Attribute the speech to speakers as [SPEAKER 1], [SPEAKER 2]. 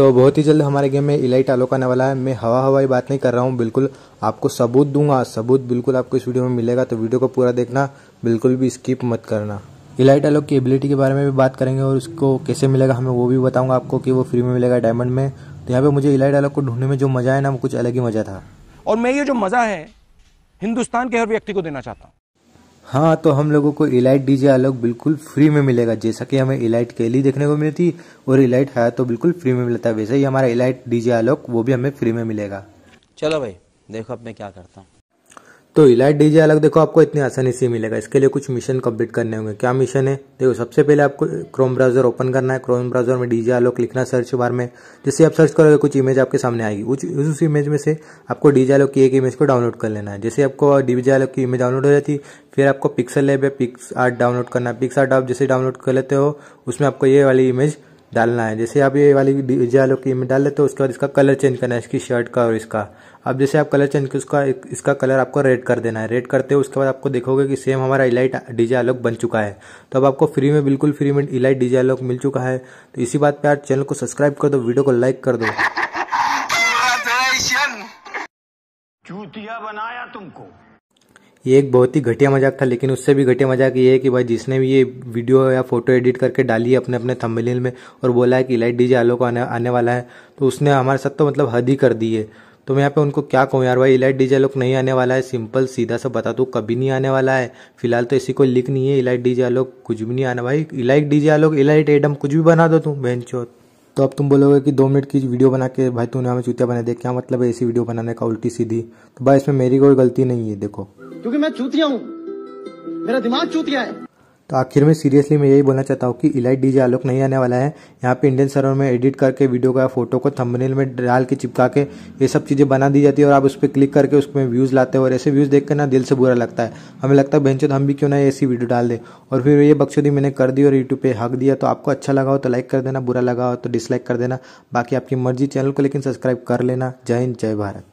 [SPEAKER 1] तो बहुत ही जल्द हमारे गेम में इलाइट आलोक आने वाला है मैं हवा हवाई बात नहीं कर रहा हूँ बिल्कुल आपको सबूत दूंगा सबूत बिल्कुल आपको इस वीडियो में मिलेगा तो वीडियो को पूरा देखना बिल्कुल भी स्किप मत करना इलाइट आलोक की एबिलिटी के बारे में भी बात करेंगे और उसको कैसे मिलेगा हमें वो भी बताऊंगा आपको कि वो फ्री में मिलेगा डायमंड में तो यहाँ पे मुझे इलाइट आलोक को ढूंढने में जो मज़ा है ना वो कुछ अलग ही मज़ा था और मैं ये जो मज़ा है हिंदुस्तान के हर व्यक्ति को देना चाहता हूँ हाँ तो हम लोगों को इलाइट डीजे आलोक बिल्कुल फ्री में मिलेगा जैसा कि हमें इलाइट केली देखने को मिलती और इलाइट है तो बिल्कुल फ्री में मिलता है वैसे ही हमारा इलाइट डीजे आलोक वो भी हमें फ्री में मिलेगा चलो भाई देखो अब मैं क्या करता हूँ तो इलाइट डीजे अलग देखो आपको इतनी आसानी से मिलेगा इसके लिए कुछ मिशन कंप्लीट करने होंगे क्या मिशन है देखो सबसे पहले आपको क्रोम ब्राउजर ओपन करना है क्रोम ब्राउजर में डीजे आलोक लिखना सर्च बार में जैसे आप सर्च करोगे कुछ इमेज आपके सामने आएगी उस उस इमेज में से आपको डीजे आलोक की एक इमेज को डाउनलोड कर लेना है जैसे आपको डीजे आलोक की इमेज डाउनलोड हो जाती फिर आपको पिक्सल लेब है पिक्स आर्ट डाउनलोड करना है पिक्स आर्ट आप जैसे डाउनलोड कर लेते हो उसमें आपको ये वाली इमेज डालना है जैसे आप ये वाली डीजे की में डाल लेते तो उसके बाद इसका कलर चेंज करना है इसकी शर्ट का और इसका अब जैसे आप कलर चेंज उसका इसका कलर आपको रेड कर देना है रेड करते हो उसके बाद आपको देखोगे कि सेम हमारा इलाइट डीजे आलोक बन चुका है तो अब आपको फ्री में बिल्कुल फ्री में इलाइट डीजे आलोक मिल चुका है तो इसी बात पर आप चैनल को सब्सक्राइब कर दो वीडियो को लाइक कर दो चूतिया बनाया तुमको ये एक बहुत ही घटिया मजाक था लेकिन उससे भी घटिया मजाक ये है कि भाई जिसने भी ये वीडियो या फोटो एडिट करके डाली है अपने अपने थंबनेल में और बोला है कि लाइट डीजे आलो को आने आने वाला है तो उसने हमारे साथ तो मतलब हद ही कर दी है तो मैं यहाँ पे उनको क्या कहूँ यार भाई इलाइट डीजे आलोक नहीं आने वाला है सिंपल सीधा सा बता दो कभी नहीं आने वाला है फिलहाल तो ऐसी कोई लिख नहीं है इलाइट डीजे आलोक कुछ भी नहीं आना भाई elite DJ Alok elite Adam कुछ भी बना दो तुम बहन तो अब तुम बोलोगे कि दो मिनट की वीडियो बना के भाई तूने हमें चूतिया बना दे क्या मतलब है ऐसी वीडियो बनाने का उल्टी सीधी तो भाई इसमें मेरी कोई गलती नहीं है देखो क्योंकि मैं चूतिया हूँ मेरा दिमाग चूतिया है तो आखिर में सीरियसली मैं यही बोलना चाहता हूँ कि इलाइट डीजे आलोक नहीं आने वाला है यहाँ पे इंडियन सर्वर में एडिट करके वीडियो का फोटो को थंबनेल में डाल के चिपका के ये सब चीज़ें बना दी जाती है और आप उस पर क्लिक करके उसमें व्यूज़ लाते हो और ऐसे व्यूज़ देख कर ना दिल से बुरा लगता है हमें लगता है बेंचो हम भी क्यों ना ऐसी वीडियो डाल दें और फिर ये बक्सोदी मैंने कर दी और यूट्यूब पर हक दिया तो आपको अच्छा लगा हो तो लाइक कर देना बुरा लगा हो तो डिसलाइक कर देना बाकी आपकी मर्जी चैनल को लेकिन सब्सक्राइब कर लेना जय हिंद जय भारत